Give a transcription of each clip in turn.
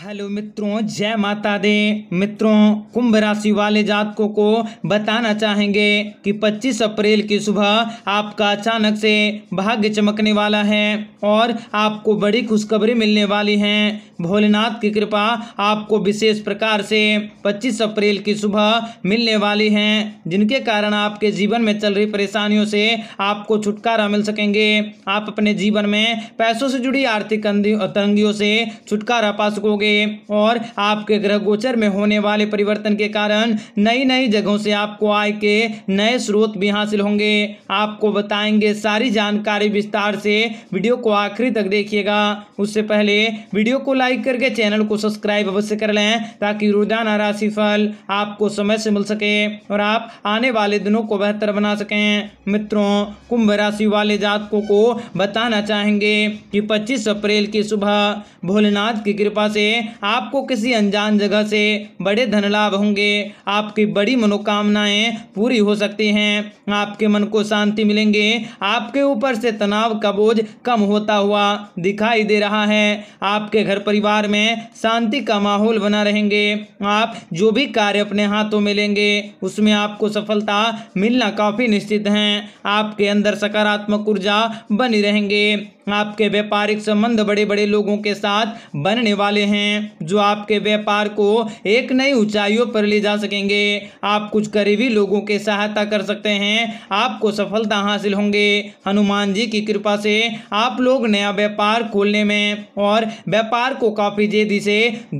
hello मित्रों जय माता दे मित्रों कुंभ राशि वाले जातकों को बताना चाहेंगे कि 25 अप्रैल की सुबह आपका अचानक से भाग्य चमकने वाला है और आपको बड़ी खुशखबरी मिलने वाली है भोलेनाथ की कृपा आपको विशेष प्रकार से 25 अप्रैल की सुबह मिलने वाली है जिनके कारण आपके जीवन में चल रही परेशानियों से आपको छुटकारा मिल सकेंगे आप अपने जीवन में पैसों से जुड़ी आर्थिक तंगियों से छुटकारा पा सकोगे पे और आपके ग्रह गोचर में होने वाले परिवर्तन के कारण नई नई जगहों से आपको आय के नए स्रोत भी हासिल होंगे आपको बताएंगे सारी जानकारी विस्तार से वीडियो को आखिरी तक देखिएगा उससे पहले वीडियो को लाइक करके चैनल को सब्सक्राइब अवश्य कर लें ताकि रोजाना राशि फल आपको समय से मिल सके और आप आने वाले दिनों को बेहतर बना सकें मित्रों कुंभ राशि वाले जातकों को बताना चाहेंगे कि 25 अप्रैल की सुबह भोलेनाथ की कृपा से आपको किसी अनजान जगह से बड़े धन लाभ होंगे आपकी बड़ी मनोकामनाएं पूरी हो सकती हैं आपके मन को शांति मिलेंगे आपके ऊपर से तनाव का बोझ कम होता हुआ दिखाई दे रहा है आपके घर परिवार में शांति का माहौल बना रहेंगे आप जो भी कार्य अपने हाथों में लेंगे उसमें आपको सफलता मिलना काफ़ी निश्चित है आपके अंदर सकारात्मक ऊर्जा बनी रहेंगे आपके व्यापारिक संबंध बड़े बड़े लोगों के साथ बनने वाले हैं जो आपके व्यापार को एक नई ऊंचाइयों पर ले जा सकेंगे आप कुछ करीबी लोगों के सहायता कर सकते हैं आपको सफलता हासिल होंगे हनुमान जी की कृपा से आप लोग नया व्यापार खोलने में और व्यापार को काफ़ी तेजी से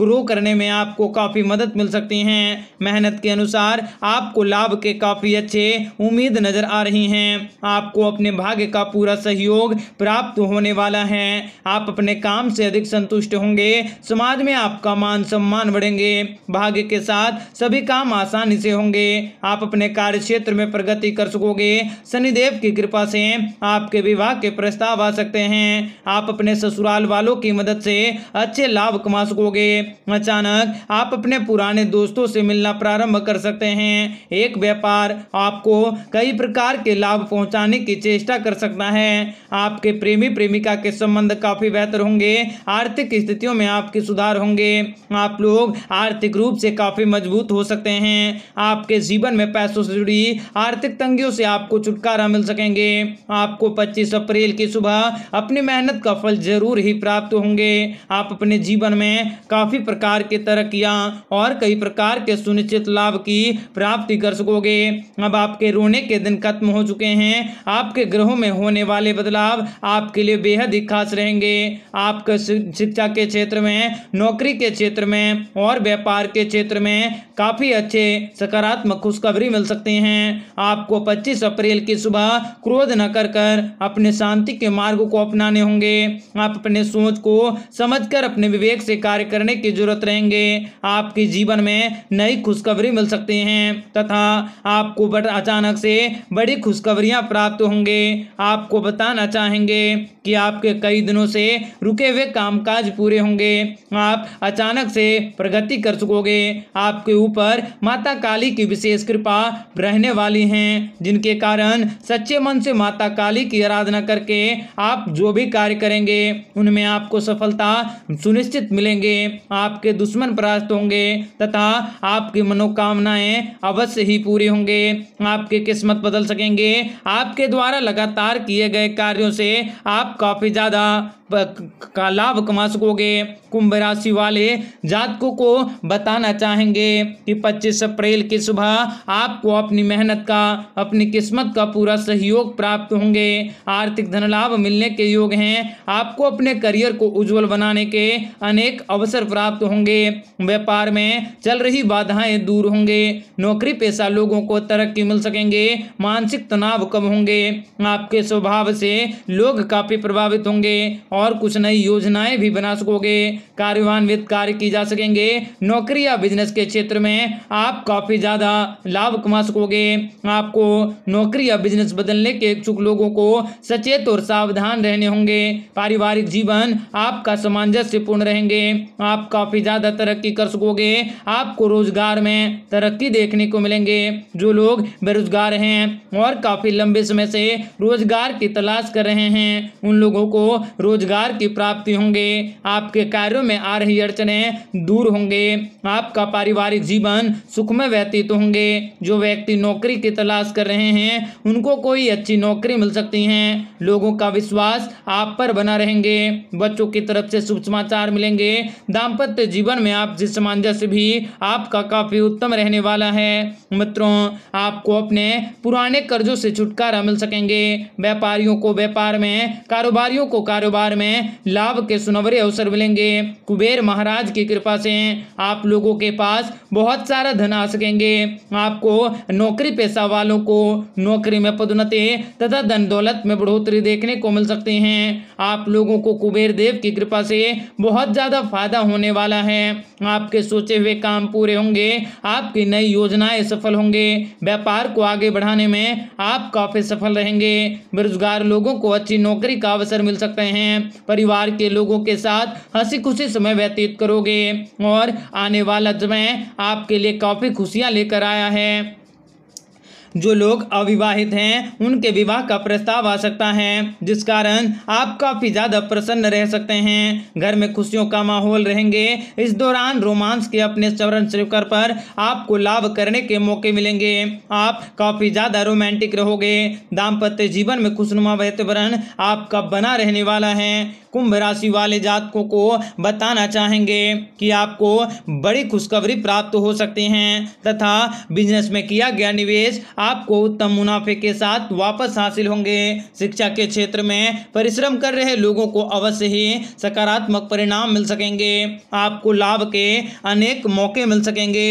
ग्रो करने में आपको काफ़ी मदद मिल सकती हैं मेहनत के अनुसार आपको लाभ के काफ़ी अच्छे उम्मीद नज़र आ रही हैं आपको अपने भाग्य का पूरा सहयोग प्राप्त होने वाला है आप अपने काम से अधिक संतुष्ट होंगे समाज में आपका मान सम्मान बढ़ेंगे भाग्य के साथ सभी काम आसानी से होंगे आप अपने कार्य क्षेत्र में प्रगति कर सकोगे शनिदेव की कृपा से आपके विवाह के प्रस्ताव आ सकते हैं आप अपने ससुराल वालों की मदद से अच्छे लाभ कमा सकोगे अचानक आप अपने पुराने दोस्तों से मिलना प्रारंभ कर सकते हैं एक व्यापार आपको कई प्रकार के लाभ पहुंचाने की चेष्टा कर सकता है आपके प्रेमी प्रेमिका के संबंध काफ़ी बेहतर होंगे आर्थिक स्थितियों में आपके सुधार होंगे आप लोग आर्थिक रूप से काफ़ी मजबूत हो सकते हैं आपके जीवन में पैसों से जुड़ी आर्थिक तंगियों से आपको छुटकारा मिल सकेंगे आपको 25 अप्रैल की सुबह अपनी मेहनत का फल जरूर ही प्राप्त होंगे आप अपने जीवन में काफ़ी प्रकार के तरक्कियाँ और कई प्रकार के सुनिश्चित लाभ की प्राप्ति कर सकोगे अब आपके रोने के दिन खत्म हो चुके हैं आपके ग्रहों में होने वाले बदलाव आपके लिए बेहद ही खास रहेंगे आपके शिक्षा के क्षेत्र में नौकरी के क्षेत्र में और व्यापार के क्षेत्र में काफ़ी अच्छे सकारात्मक खुशखबरी मिल सकती हैं आपको 25 अप्रैल की सुबह क्रोध न कर कर अपने शांति के मार्ग को अपनाने होंगे आप अपने सोच को समझकर अपने विवेक से कार्य करने की जरूरत रहेंगे आपके जीवन में नई खुशखबरी मिल सकती हैं तथा आपको अचानक से बड़ी खुशखबरियां प्राप्त होंगे आपको बताना चाहेंगे कि आपके कई दिनों से रुके हुए कामकाज पूरे होंगे आप अचानक से प्रगति कर सकोगे आपके ऊपर माता काली की विशेष कृपा रहने वाली हैं जिनके कारण सच्चे मन से माता काली की आराधना करके आप जो भी कार्य करेंगे उनमें आपको सफलता सुनिश्चित मिलेंगे आपके दुश्मन परास्त होंगे तथा आपकी मनोकामनाएं अवश्य ही पूरी होंगे आपके किस्मत बदल सकेंगे आपके द्वारा लगातार किए गए कार्यों से आप काफ़ी ज़्यादा का लाभ कमा सकोगे कुंभ राशि वाले जातकों को बताना चाहेंगे कि 25 अप्रैल की सुबह आपको अपनी मेहनत का अपनी किस्मत का पूरा सहयोग प्राप्त होंगे आर्थिक धन लाभ मिलने के योग हैं आपको अपने करियर को उज्जवल बनाने के अनेक अवसर प्राप्त होंगे व्यापार में चल रही बाधाएं दूर होंगे नौकरी पेशा लोगों को तरक्की मिल सकेंगे मानसिक तनाव कम होंगे आपके स्वभाव से लोग काफ़ी भी प्रभावित होंगे और कुछ नई योजनाएं भी बना सकोगे कार्यान्वित कार्य की जा सकेंगे नौकरी या बिजनेस के क्षेत्र में आप काफ़ी ज़्यादा लाभ कमा सकोगे आपको नौकरी या बिजनेस बदलने के इच्छुक लोगों को सचेत और सावधान रहने होंगे पारिवारिक जीवन आपका सामंजस्यपूर्ण रहेंगे आप काफ़ी ज़्यादा तरक्की कर सकोगे आपको रोजगार में तरक्की देखने को मिलेंगे जो लोग बेरोजगार हैं और काफ़ी लंबे समय से रोजगार की तलाश कर रहे हैं उन लोगों को रोजगार की प्राप्ति होंगे आपके कार्यों में आ रही अड़चने दूर होंगे आपका पारिवारिक जीवन सुखमय व्यतीत होंगे जो व्यक्ति नौकरी की तलाश कर रहे हैं उनको कोई अच्छी नौकरी मिल सकती है लोगों का विश्वास आप पर बना रहेंगे बच्चों की तरफ से शुभ समाचार मिलेंगे दाम्पत्य जीवन में आप जिस सामंजस्य भी आपका काफी उत्तम रहने वाला है मित्रों आपको अपने पुराने कर्जों से छुटकारा मिल सकेंगे व्यापारियों को व्यापार में कारोबारियों को कारोबार में लाभ के सुनवरे अवसर मिलेंगे कुबेर महाराज की कृपा से आप लोगों के पास बहुत सारा धन आ सकेंगे आपको नौकरी पेशा वालों को नौकरी में पदोन्नति तथा धन दौलत में बढ़ोतरी देखने को मिल सकती हैं आप लोगों को कुबेर देव की कृपा से बहुत ज़्यादा फायदा होने वाला है आपके सोचे हुए काम पूरे होंगे आपकी नई योजनाएं सफल होंगे व्यापार को आगे बढ़ाने में आप काफ़ी सफल रहेंगे बेरोजगार लोगों को अच्छी नौकरी का का अवसर मिल सकते हैं परिवार के लोगों के साथ हंसी खुशी समय व्यतीत करोगे और आने वाला समय आपके लिए काफ़ी खुशियाँ लेकर आया है जो लोग अविवाहित हैं उनके विवाह का प्रस्ताव आ सकता है जिस कारण आप काफ़ी ज़्यादा प्रसन्न रह सकते हैं घर में खुशियों का माहौल रहेंगे इस दौरान रोमांस के अपने चरण शिखर पर आपको लाभ करने के मौके मिलेंगे आप काफ़ी ज़्यादा रोमांटिक रहोगे दाम्पत्य जीवन में खुशनुमा वातावरण आपका बना रहने वाला है कुंभ राशि वाले जातकों को बताना चाहेंगे कि आपको बड़ी खुशखबरी प्राप्त हो सकते हैं तथा बिजनेस में किया गया निवेश आपको उत्तम मुनाफे के साथ वापस हासिल होंगे शिक्षा के क्षेत्र में परिश्रम कर रहे लोगों को अवश्य ही सकारात्मक परिणाम मिल सकेंगे आपको लाभ के अनेक मौके मिल सकेंगे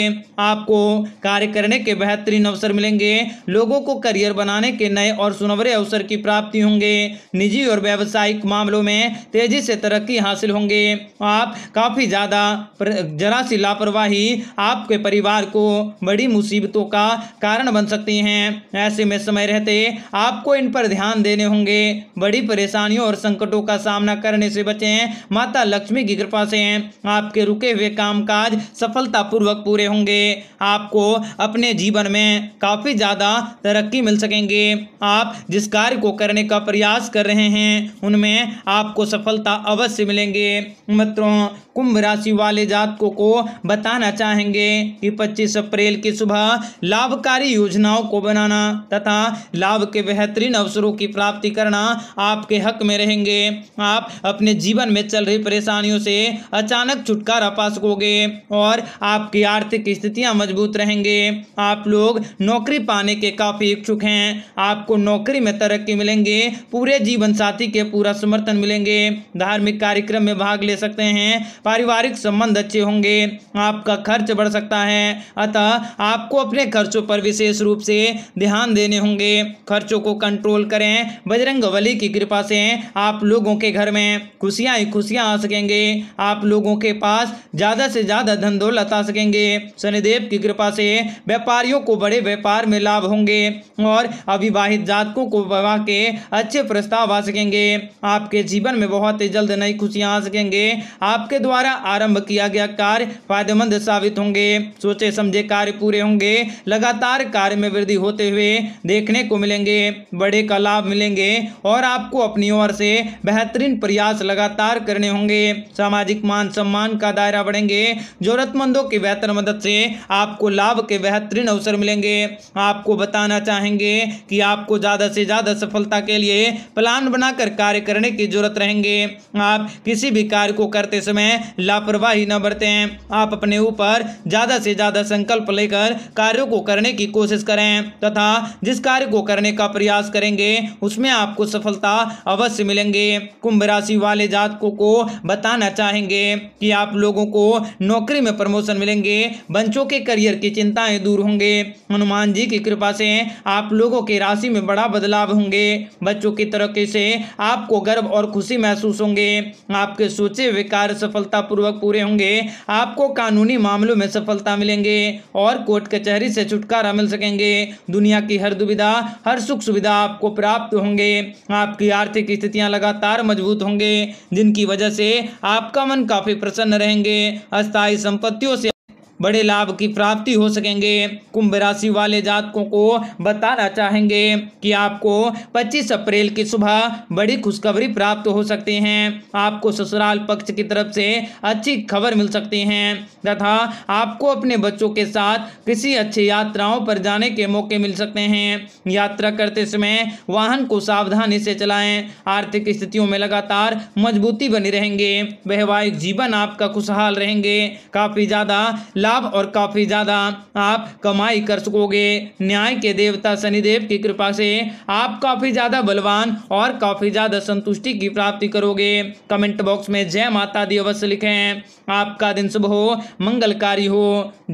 आपको कार्य करने के बेहतरीन अवसर मिलेंगे लोगों को करियर बनाने के नए और सुनवरे अवसर की प्राप्ति होंगे निजी और व्यावसायिक मामलों में तेजी से तरक्की हासिल होंगे आप काफ़ी ज़्यादा जरा सी लापरवाही आपके परिवार को बड़ी मुसीबतों का कारण बन सकती हैं ऐसे में समय रहते आपको इन पर ध्यान देने होंगे बड़ी परेशानियों और संकटों का सामना करने से बचें माता लक्ष्मी की कृपा से आपके रुके हुए कामकाज सफलतापूर्वक पूरे होंगे आपको अपने जीवन में काफ़ी ज़्यादा तरक्की मिल सकेंगे आप जिस कार्य को करने का प्रयास कर रहे हैं उनमें आपको सफलता अवश्य मिलेंगे मित्रों कुंभ राशि वाले जातकों को बताना चाहेंगे कि 25 अप्रैल की सुबह लाभकारी योजनाओं को बनाना तथा लाभ के बेहतरीन अवसरों की प्राप्ति करना आपके हक में रहेंगे आप अपने जीवन में चल रही परेशानियों से अचानक छुटकारा पा सकोगे और आपकी आर्थिक स्थितियां मजबूत रहेंगे आप लोग नौकरी पाने के काफ़ी इच्छुक हैं आपको नौकरी में तरक्की मिलेंगे पूरे जीवन साथी के पूरा समर्थन मिलेंगे धार्मिक कार्यक्रम में भाग ले सकते हैं पारिवारिक संबंध अच्छे होंगे आपका खर्च बढ़ सकता है अतः आपको अपने खर्चों पर विशेष रूप से ध्यान देने होंगे खर्चों को कंट्रोल करें बजरंग बली की कृपा से आप लोगों के घर में खुशियाँ ही खुशियाँ आ सकेंगे आप लोगों के पास ज़्यादा से ज़्यादा धन दौलत आ सकेंगे शनिदेव की कृपा से व्यापारियों को बड़े व्यापार में लाभ होंगे और अविवाहित जातकों को विवाह के अच्छे प्रस्ताव आ सकेंगे आपके जीवन में बहुत ही जल्द नई खुशियां आ सकेंगे आपके द्वारा आरंभ किया गया कार्य फायदेमंद साबित होंगे सोचे समझे कार्य पूरे होंगे लगातार कार्य में वृद्धि होते हुए देखने को मिलेंगे बड़े का लाभ मिलेंगे और आपको अपनी ओर से बेहतरीन प्रयास लगातार करने होंगे सामाजिक मान सम्मान का दायरा बढ़ेंगे जरूरतमंदों की बेहतर मदद से आपको लाभ के बेहतरीन अवसर मिलेंगे आपको बताना चाहेंगे कि आपको ज़्यादा से ज़्यादा सफलता के लिए प्लान बनाकर कार्य करने की जरूरत रहेंगे करेंगे आप किसी भी कार्य को करते समय लापरवाही न बरतें आप अपने ऊपर ज़्यादा से ज़्यादा संकल्प लेकर कार्यों को करने की कोशिश करें तथा जिस कार्य को करने का प्रयास करेंगे उसमें आपको सफलता अवश्य मिलेंगे कुंभ राशि वाले जातकों को बताना चाहेंगे कि आप लोगों को नौकरी में प्रमोशन मिलेंगे बच्चों के करियर की चिंताएं दूर होंगे हनुमान जी की कृपा से आप लोगों के राशि में बड़ा बदलाव होंगे बच्चों की तरक्की से आपको गर्व और खुशी महसूस महसूस होंगे आपके सोचे हुए कार्य सफलतापूर्वक पूरे होंगे आपको कानूनी मामलों में सफलता मिलेंगे और कोर्ट कचहरी से छुटकारा मिल सकेंगे दुनिया की हर दुविधा हर सुख सुविधा आपको प्राप्त होंगे आपकी आर्थिक स्थितियाँ लगातार मजबूत होंगे जिनकी वजह से आपका मन काफ़ी प्रसन्न रहेंगे अस्थायी संपत्तियों से बड़े लाभ की प्राप्ति हो सकेंगे कुंभ राशि वाले जातकों को बताना चाहेंगे कि आपको 25 अप्रैल की सुबह बड़ी खुशखबरी प्राप्त हो सकती हैं आपको ससुराल पक्ष की तरफ से अच्छी खबर मिल सकती है तथा आपको अपने बच्चों के साथ किसी अच्छी यात्राओं पर जाने के मौके मिल सकते हैं यात्रा करते समय वाहन को सावधानी से चलाएं आर्थिक स्थितियों में लगातार मजबूती बनी रहेंगे वैवाहिक जीवन आपका खुशहाल रहेंगे काफ़ी ज़्यादा लाभ और काफ़ी ज़्यादा आप कमाई कर सकोगे न्याय के देवता शनिदेव की कृपा से आप काफ़ी ज़्यादा बलवान और काफ़ी ज़्यादा संतुष्टि की प्राप्ति करोगे कमेंट बॉक्स में जय माता दी अवश्य लिखें आपका दिन शुभ हो मंगलकारी हो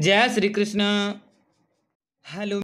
जय श्री कृष्ण हेलो